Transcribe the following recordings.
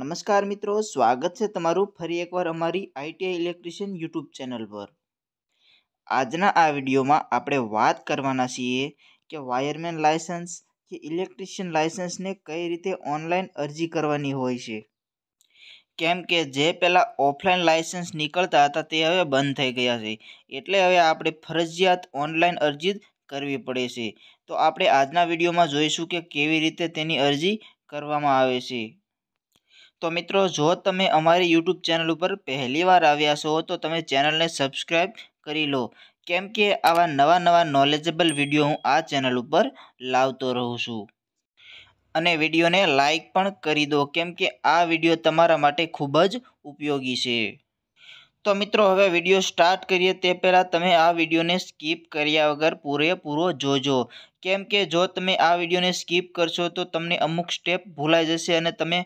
નમસ્કાર મિત્રો સ્વાગત છે તમારું ફરી એકવાર અમારી આઈટીઆઈ ઇલેક્ટ્રિશિયન યુટ્યુબ ચેનલ પર આજના આ વિડીયોમાં આપણે વાત કરવાના છીએ કે વાયરમેન લાયસન્સ કે ઇલેક્ટ્રિશિયન લાયસન્સને કઈ રીતે ઓનલાઈન અરજી કરવાની હોય છે કેમ કે જે પહેલાં ઓફલાઈન લાયસન્સ નીકળતા હતા તે હવે બંધ થઈ ગયા છે એટલે હવે આપણે ફરજિયાત ઓનલાઈન અરજી કરવી પડે છે તો આપણે આજના વિડીયોમાં જોઈશું કે કેવી રીતે તેની અરજી કરવામાં આવે છે તો મિત્રો જો તમે અમારી યુટ્યુબ ચેનલ ઉપર પહેલી વાર આવ્યા છો તો તમે ચેનલને સબસ્ક્રાઈબ કરી લો કેમ કે આવા નવા નવા નોલેજેબલ વિડીયો હું આ ચેનલ ઉપર લાવતો રહું છું અને વિડીયોને લાઇક પણ કરી દો કેમ કે આ વિડીયો તમારા માટે ખૂબ જ ઉપયોગી છે તો મિત્રો હવે વિડીયો સ્ટાર્ટ કરીએ તે પહેલાં તમે આ વિડીયોને સ્કીપ કર્યા વગર પૂરેપૂરો જોજો કેમ કે જો તમે આ વિડીયોને સ્કીપ કરશો તો તમને અમુક સ્ટેપ ભૂલાઈ જશે અને તમે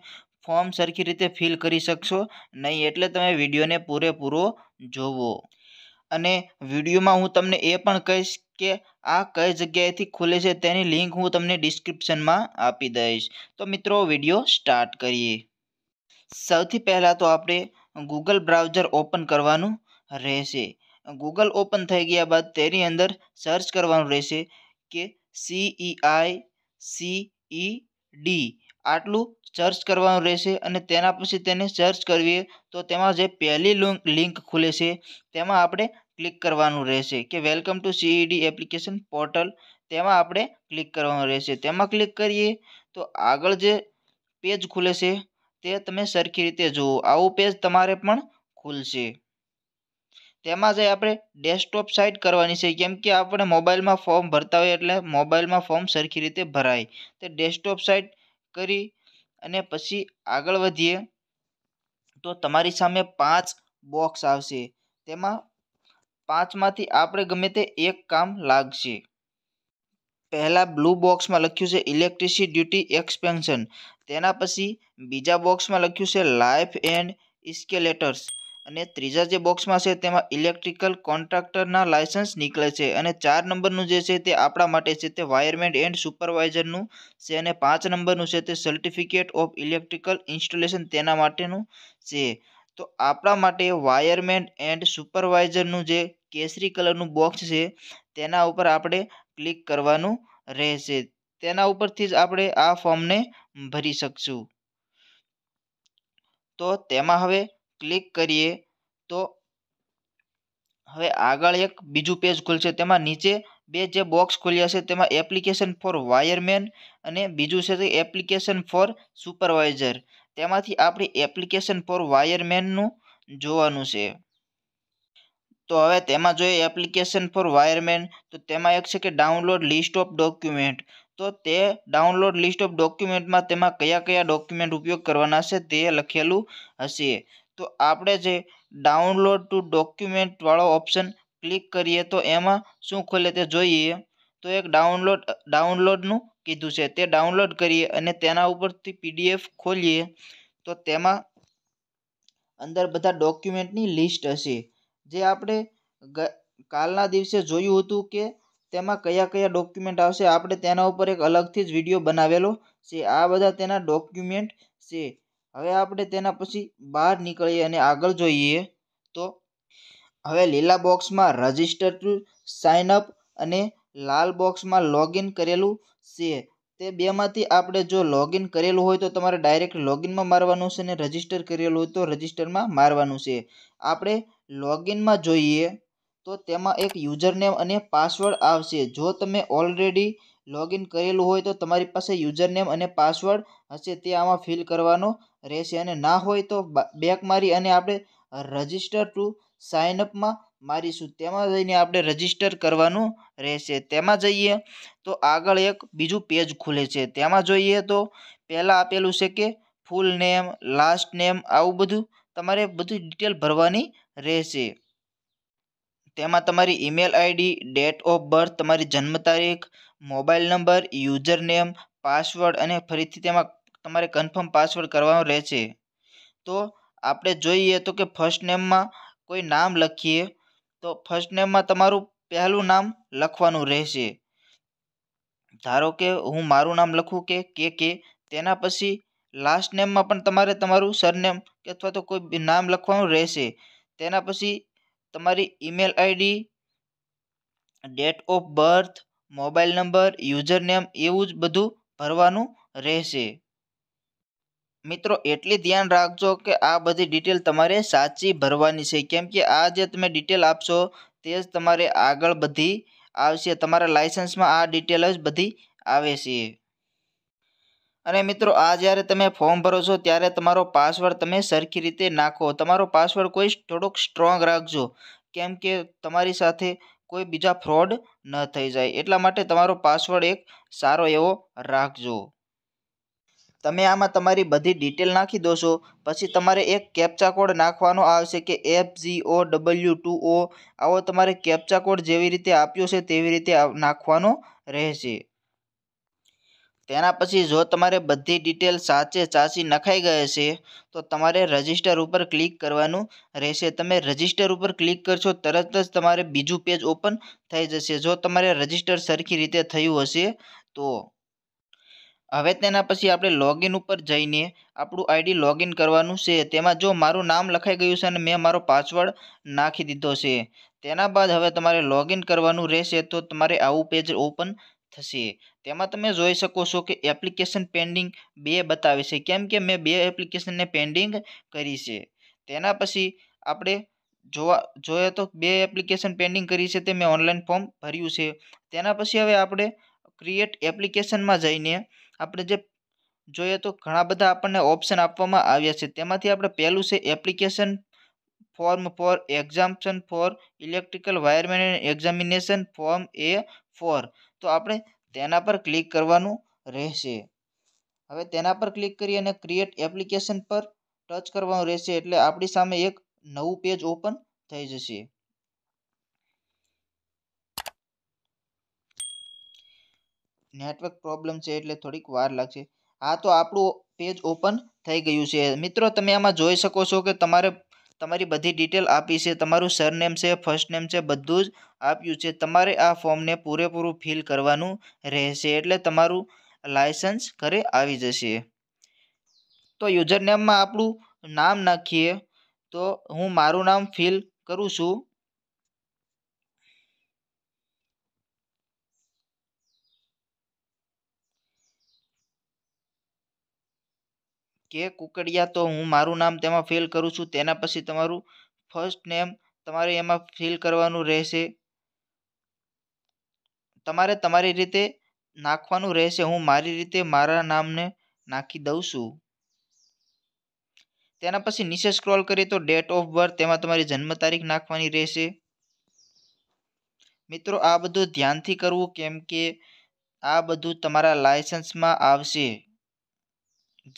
ફોર્મ સરખી રીતે ફિલ કરી શકશો નહીં એટલે તમે વિડીયોને પૂરેપૂરો જોવો અને વિડીયોમાં હું તમને એ પણ કહીશ કે આ કઈ જગ્યાએથી ખુલે છે તેની લિંક હું તમને ડિસ્ક્રિપ્શનમાં આપી દઈશ તો મિત્રો વિડીયો સ્ટાર્ટ કરીએ સૌથી પહેલાં તો આપણે ગૂગલ બ્રાઉઝર ઓપન કરવાનું રહેશે ગૂગલ ઓપન થઈ ગયા બાદ તેની અંદર સર્ચ કરવાનું રહેશે કે સીઈ આઈ સીઈ ડી આટલું સર્ચ કરવાનું રહેશે અને તેના પછી તેને સર્ચ કરીએ તો તેમાં જે પહેલી લિંક ખુલે છે તેમાં આપણે ક્લિક કરવાનું રહેશે કે welcome to C E D application portal તેમાં આપણે ક્લિક કરવાનું રહેશે તેમાં ક્લિક કરીએ તો આગળ જે પેજ ખુલે છે તે તમે સરખી રીતે જુઓ આવું પેજ તમારે પણ ખુલશે તેમાં જે આપણે ડેસ્કટોપ સાઇટ કરવાની છે કેમ કે આપણે મોબાઈલમાં ફોર્મ ભરતા હોઈએ એટલે મોબાઈલમાં ફોર્મ સરખી રીતે ભરાય તે ડેસ્કટોપ સાઇટ કરી અને પછી આગળ વધીએ તો તમારી સામે પાંચ બોક્સ આવશે તેમાં પાંચમાંથી આપણે ગમે તે એક કામ લાગશે પહેલાં બ્લુ બોક્સમાં લખ્યું છે ઇલેક્ટ્રિસિટી ડ્યુટી એક્સપેન્શન તેના પછી બીજા બોક્સમાં લખ્યું છે લાઈફ એન્ડ ઇસ્કેલેટર્સ અને ત્રીજા જે બોક્સમાં છે તેમાં ઇલેક્ટ્રિકલ કોન્ટ્રાક્ટરના લાયસન્સ નીકળે છે અને ચાર નંબરનું જે છે તે આપણા માટે છે તે વાયરમેન એન્ડ સુપરવાઇઝરનું છે અને પાંચ નંબરનું છે તે સર્ટિફિકેટ ઓફ ઇલેક્ટ્રિકલ ઇન્સ્ટોલેશન તેના માટેનું છે તો આપણા માટે વાયરમેન એન્ડ સુપરવાઇઝરનું જે કેસરી કલરનું બોક્સ છે તેના ઉપર આપણે ક્લિક કરવાનું રહેશે તેના ઉપરથી જ આપણે આ ફોર્મને ભરી શકશું તો તેમાં હવે ક્લિક કરીએ તો હવે આગળ એક બીજું પેજ ખુલશે તેમાં નીચે બે જે બોક્સ ખોલ્યા છે તેમાં એપ્લિકેશન ફોર વાયરમેન અને બીજું છે તે એપ્લિકેશન ફોર સુપરવાઇઝર તેમાંથી આપણી એપ્લિકેશન ફોર વાયરમેનનું જોવાનું છે તો હવે તેમાં જોઈએ એપ્લિકેશન ફોર વાયરમેન તો તેમાં એક છે કે ડાઉનલોડ લિસ્ટ ઓફ ડોક્યુમેન્ટ તો તે ડાઉનલોડ લિસ્ટ ઓફ ડોક્યુમેન્ટમાં તેમાં કયા કયા ડોક્યુમેન્ટ ઉપયોગ કરવાના છે તે લખેલું હશે તો આપણે જે ડાઉનલોડ ટુ ડોક્યુમેન્ટવાળો ઓપ્શન ક્લિક કરીએ તો એમાં શું ખોલે તે જોઈએ તો એક ડાઉનલોડ ડાઉનલોડનું કીધું છે તે ડાઉનલોડ કરીએ અને તેના ઉપરથી પીડીએફ ખોલીએ તો તેમાં અંદર બધા ડોક્યુમેન્ટની લિસ્ટ હશે જે આપણે કાલના દિવસે જોયું હતું કે તેમાં કયા કયા ડોક્યુમેન્ટ આવશે આપણે તેના ઉપર એક અલગથી જ વિડીયો બનાવેલો છે આ બધા તેના ડોક્યુમેન્ટ છે હવે આપણે તેના પછી બહાર નીકળીએ અને આગળ જોઈએ તો હવે લીલા બોક્સમાં રજીસ્ટર ટુ સાઇન અપ અને લાલ બોક્સમાં લોગિન કરેલું છે તે બેમાંથી આપણે જો લોગિન કરેલું હોય તો તમારે ડાયરેક્ટ લોગિનમાં મારવાનું છે અને રજિસ્ટર કરેલું હોય તો રજીસ્ટરમાં મારવાનું છે આપણે લોગિનમાં જોઈએ તો તેમાં એક યુઝરનેમ અને પાસવર્ડ આવશે જો તમે ઓલરેડી લોગિન કરેલું હોય તો તમારી પાસે યુઝરનેમ અને પાસવર્ડ હશે તે આમાં ફિલ કરવાનો રહેશે અને ના હોય તો બેક મારી અને આપણે રજિસ્ટર ટુ સાઇન અપમાં મારીશું તેમાં જઈને આપણે રજિસ્ટર કરવાનું રહેશે તેમાં જઈએ તો આગળ એક બીજું પેજ ખુલે છે તેમાં જોઈએ તો પહેલાં આપેલું છે કે ફૂલ નેમ લાસ્ટ નેમ આવું બધું તમારે બધું ડિટેલ ભરવાની રહેશે તેમાં તમારી email ID date of birth તમારી જન્મ તારીખ mobile number user name password અને ફરીથી તેમાં તમારે કન્ફર્મ પાસવર્ડ કરવાનો રહેશે તો આપણે જોઈએ તો કે ફર્સ્ટ નેમમાં કોઈ નામ લખીએ તો ફર્સ્ટ નેમમાં તમારું પહેલું નામ લખવાનું રહેશે ધારો કે હું મારું નામ લખું કે કે કે તેના પછી લાસ્ટ નેમમાં પણ તમારે તમારું સરનેમ કે અથવા તો કોઈ નામ લખવાનું રહેશે તેના પછી તમારી email ID date of birth mobile number user name એવું જ બધું ભરવાનું રહેશે મિત્રો એટલી ધ્યાન રાખજો કે આ બધી ડિટેલ તમારે સાચી ભરવાની છે કેમ કે આ જે તમે ડિટેલ આપશો તે જ તમારે આગળ બધી આવશે તમારા લાઇસન્સમાં આ ડિટેલ જ બધી આવે છે અને મિત્રો આ જ્યારે તમે ફોર્મ ભરો છો ત્યારે તમારો પાસવર્ડ તમે સરખી રીતે નાખો તમારો પાસવર્ડ કોઈ થોડોક સ્ટ્રોંગ રાખજો કેમ કે તમારી સાથે કોઈ બીજા ફ્રોડ ન થઈ જાય એટલા માટે તમારો પાસવર્ડ એક સારો એવો રાખજો તમે આમાં તમારી બધી ડિટેલ નાખી દોશો પછી તમારે એક કેપ્ચા કોડ નાખવાનો આવશે કે F G O W two O આવો તમારે કેપ્ચા કોડ જેવી રીતે આપ્યો છે તેવી રીતે નાખવાનો રહેશે તેના પછી જો તમારે બધી ડિટેલ સાચે ચાચી નખાઈ ગઈ છે તો તમારે રજિસ્ટર ઉપર ક્લિક કરવાનું રહેશે તમે રજિસ્ટર ઉપર ક્લિક કરશો તરત જ તમારે બીજું પેજ ઓપન થઈ જશે જો તમારે રજિસ્ટર સરખી રીતે થયું હશે તો હવે તેના પછી આપણે લોગિન ઉપર જઈને આપણું આઈડી લોગિન કરવાનું છે તેમાં જો મારું નામ લખાઈ ગયું છે અને મેં મારો પાસવર્ડ નાખી દીધો છે તેના બાદ હવે તમારે લોગિન કરવાનું રહેશે તો તમારે આવું પેજ ઓપન થશે તેમાં તમે જોઈ શકો છો કે એપ્લિકેશન પેન્ડિંગ બે બતાવે છે કેમ કે મેં બે એપ્લિકેશનને પેન્ડિંગ કરી છે તેના પછી આપણે જોવા જોઈએ તો બે એપ્લિકેશન પેન્ડિંગ કરી છે તે મેં ઓનલાઈન ફોર્મ ભર્યું છે તેના પછી હવે આપણે ક્રિએટ એપ્લિકેશનમાં જઈને આપણે જે જોઈએ તો ઘણા બધા આપણને ઓપ્શન આપવામાં આવ્યા છે તેમાંથી આપણે પહેલું છે application form for exemption for electrical wireman examination form A four તો આપણે તેના પર ક્લિક કરવાનું રહેશે હવે તેના પર ક્લિક કરી અને ક્રિએટ એપ્લિકેશન પર ટચ કરવાનું રહેશે એટલે આપણી સામે એક નવું પેજ ઓપન થઈ જશે નેટવર્ક પ્રોબ્લેમ છે એટલે થોડીક વાર લાગશે આ તો આપણું પેજ ઓપન થઈ ગયું છે મિત્રો તમે આમાં જોઈ શકો છો કે તમારે તમારી બધી ડિટેલ આપી છે તમારું સરનેમ છે ફર્સ્ટ નેમ છે બધું જ આપ્યું છે તમારે આ ફોર્મને પૂરેપૂરું ફિલ કરવાનું રહેશે એટલે તમારું લાયસન્સ ઘરે આવી જશે તો યુઝરનેમમાં આપણું નામ નાખીએ તો હું મારું નામ ફિલ કરું છું કે કુકડિયા તો હું મારું નામ તેમાં ફિલ કરું છું તેના પછી તમારું ફર્સ્ટ નેમ તમારે એમાં ફિલ કરવાનું રહેશે તમારે તમારી રીતે નાખવાનું રહેશે હું મારી રીતે મારા નામને નાખી દઉં છું તેના પછી નીચે સ્ક્રોલ કરીએ તો ડેટ ઓફ બર્થ તેમાં તમારી જન્મ તારીખ નાખવાની રહેશે મિત્રો આ બધું ધ્યાનથી કરવું કેમ કે આ બધું તમારા લાયસન્સમાં આવશે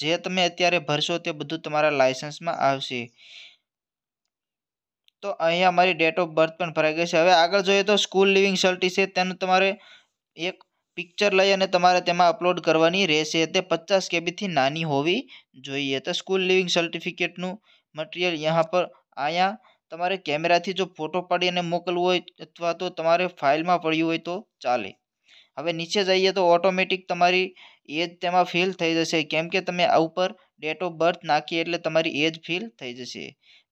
જે તમે અત્યારે ભરશો તે બધું તમારા લાઇસન્સમાં આવશે તો અહીંયા મારી ડેટ ઓફ બર્થ પણ ભરાઈ ગઈ છે હવે આગળ જોઈએ તો સ્કૂલ લિવિંગ સર્ટી છે તેનું તમારે એક પિક્ચર લઈ અને તમારે તેમાં અપલોડ કરવાની રહેશે તે પચાસ કેબીથી નાની હોવી જોઈએ તો સ્કૂલ લિવિંગ સર્ટિફિકેટનું મટીરિયલ અહીંયા પર અહીંયા તમારે કેમેરાથી જો ફોટો પાડી અને મોકલવો હોય અથવા તો તમારે ફાઇલમાં પડ્યું હોય તો ચાલે હવે નીચે જઈએ તો ઓટોમેટિક તમારી એજ તેમાં ફિલ થઈ જશે કેમ કે તમે આ ઉપર ડેટ ઓફ બર્થ નાખીએ એટલે તમારી એજ ફિલ થઈ જશે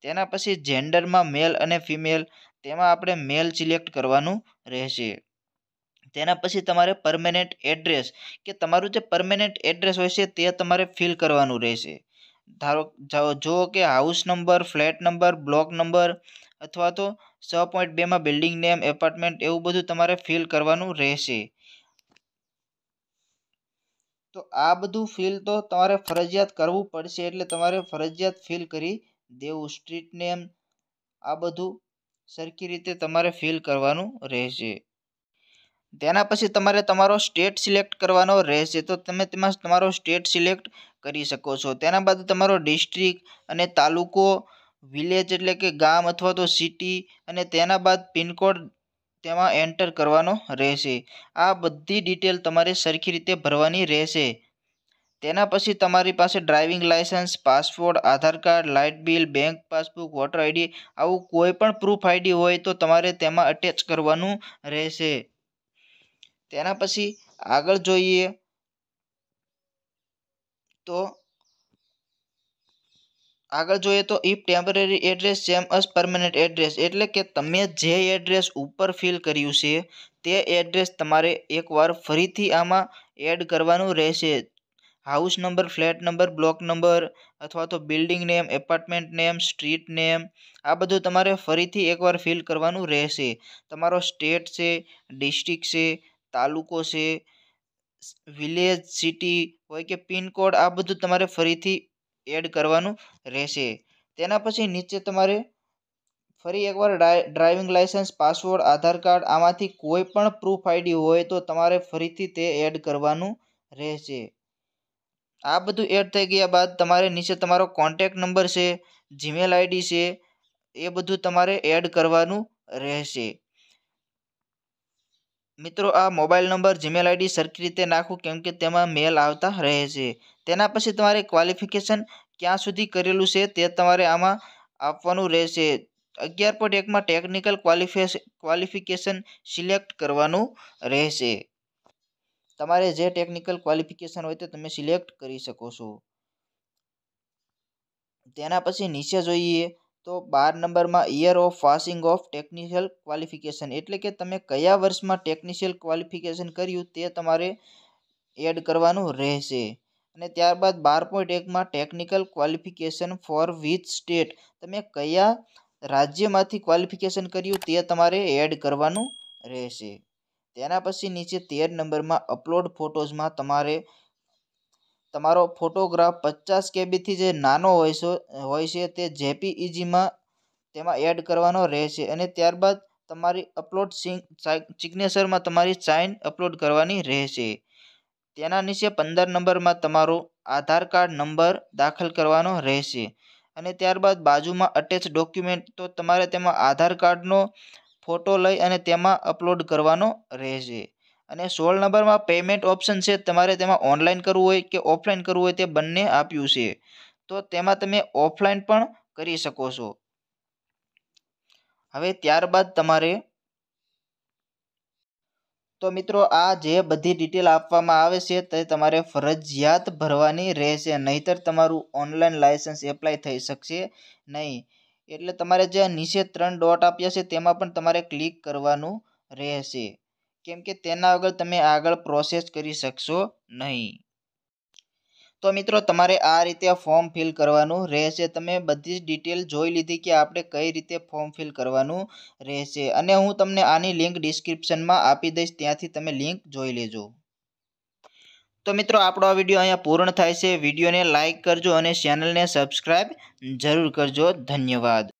તેના પછી જેન્ડરમાં મેલ અને ફિમેલ તેમાં આપણે મેલ સિલેક્ટ કરવાનું રહેશે તેના પછી તમારે પરમેનન્ટ એડ્રેસ કે તમારું જે પરમેનન્ટ એડ્રેસ હોય છે તે તમારે ફિલ કરવાનું રહેશે ધારો જો કે house number flat number block number અથવા તો છ પોઈન્ટ બેમાં બિલ્ડિંગ નેમ એપાર્ટમેન્ટ એવું બધું તમારે ફિલ કરવાનું રહેશે તો આ બધું ફિલ તો તમારે ફરજિયાત કરવું પડશે એટલે તમારે ફરજિયાત ફિલ કરી દેવું સ્ટ્રીટ નેમ આ બધું સરખી રીતે તમારે ફિલ કરવાનું રહેશે તેના પછી તમારે તમારો સ્ટેટ સિલેક્ટ કરવાનો રહેશે તો તમે તેમાં તમારો સ્ટેટ સિલેક્ટ કરી શકો છો તેના બાદ તમારો ડિસ્ટ્રિક્ટ અને તાલુકો વિલેજ એટલે કે ગામ અથવા તો સિટી અને તેના બાદ પિનકોડ તેમાં એન્ટર કરવાનો રહેશે આ બધી ડિટેલ તમારે સરખી રીતે ભરવાની રહેશે તેના પછી તમારી પાસે driving licence passport Aadhaar card light bill bank passbook voter ID આવું કોઈ પણ પ્રૂફ આઈડી હોય તો તમારે તેમાં અટેચ કરવાનું રહેશે તેના પછી આગળ જોઈએ તો આગળ જોઈએ તો ઇફ ટેમ્પરરી એડ્રેસ જેમ અસ પરમનન્ટ એડ્રેસ એટલે કે તમે જે એડ્રેસ ઉપર ફિલ કર્યું છે તે એડ્રેસ તમારે એકવાર ફરીથી આમાં એડ કરવાનું રહેશે house number flat number block number અથવા તો building name apartment name street name આ બધું તમારે ફરીથી એકવાર ફિલ કરવાનું રહેશે તમારો સ્ટેટ છે ડિસ્ટ્રિક્ટ છે તાલુકો છે વિલેજ સિટી હોય કે પિનકોડ આ બધું તમારે ફરીથી એડ કરવાનું રહેશે તેના પછી નીચે તમારે ફરી એકવાર driving licence password Aadhaar card આમાંથી કોઈ પણ પ્રૂફ આઈડી હોય તો તમારે ફરીથી તે એડ કરવાનું રહેશે આ બધું એડ થઈ ગયા બાદ તમારે નીચે તમારો કોન્ટેક નંબર છે જીમેલ આઈડી છે એ બધું તમારે એડ કરવાનું રહેશે મિત્રો આ મોબાઈલ નંબર જીમેલ આઈડી સરખી રીતે નાખો કેમ કે તેમાં મેલ આવતા રહે છે તેના પછી તમારે ક્વોલિફિકેશન ક્યાં સુધી કરેલું છે તે તમારે આમાં આપવાનું રહેશે અગિયાર પોઈન્ટ એકમાં ટેકનિકલ ક્વોલિફિકેશન સિલેક્ટ કરવાનું રહેશે તમારે જે ટેકનિકલ ક્વોલિફિકેશન હોય તે તમે સિલેક્ટ કરી શકો છો તેના પછી નીચે જોઈએ તો બાર નંબરમાં year of passing of technical qualification એટલે કે તમે કયા વર્ષમાં ટેકનિશિયલ ક્વોલિફિકેશન કર્યું તે તમારે એડ કરવાનું રહેશે અને ત્યારબાદ બાર પોઈન્ટ એકમાં technical qualification for with state તમે કયા રાજ્યમાંથી ક્વોલિફિકેશન કર્યું તે તમારે એડ કરવાનું રહેશે તેના પછી નીચે તેર નંબરમાં અપલોડ ફોટોઝમાં તમારે તમારો ફોટોગ્રાફ પચાસ કેબીથી જે નાનો હોય છે હોય છે તે જેપીઈજીમાં તેમાં એડ કરવાનો રહેશે અને ત્યારબાદ તમારી અપલોડ સિગ્નેચરમાં તમારી સાઇન અપલોડ કરવાની રહેશે તેના નીચે પંદર નંબરમાં તમારો આધાર કાર્ડ નંબર દાખલ કરવાનો રહેશે અને ત્યારબાદ બાજુમાં અટેચ ડોક્યુમેન્ટ તો તમારે તેમાં આધાર કાર્ડનો ફોટો લઈ અને તેમાં અપલોડ કરવાનો રહેશે અને સોળ નંબરમાં પેમેન્ટ ઓપ્શન છે તમારે તેમાં ઓનલાઈન કરવું હોય કે ઓફલાઈન કરવું હોય તે બંને આપ્યું છે તો તેમાં તમે ઓફલાઈન પણ કરી શકો છો હવે ત્યારબાદ તમારે તો મિત્રો આ જે બધી ડિટેલ આપવામાં આવે છે તે તમારે ફરજિયાત ભરવાની રહેશે નહીંતર તમારું ઓનલાઈન લાયસન્સ એપ્લાય થઈ શકશે નહીં એટલે તમારે જે નીચે ત્રણ ડોટ આપ્યા છે તેમાં પણ તમારે ક્લિક કરવાનું રહેશે કેમ કે તેના વગર તમે આગળ પ્રોસેસ કરી શકશો નહીં તો મિત્રો તમારે આ રીતે ફોર્મ ફિલ કરવાનું રહેશે તમે બધી જ ડિટેલ જોઈ લીધી કે આપણે કઈ રીતે ફોર્મ ફિલ કરવાનું રહેશે અને હું તમને આની લિંક ડિસ્ક્રિપ્શનમાં આપી દઈશ ત્યાંથી તમે લિંક જોઈ લેજો તો મિત્રો આપણો આ વિડીયો અહીંયા પૂર્ણ થાય છે વિડીયોને લાઇક કરજો અને ચેનલને સબસ્ક્રાઈબ જરૂર કરજો ધન્યવાદ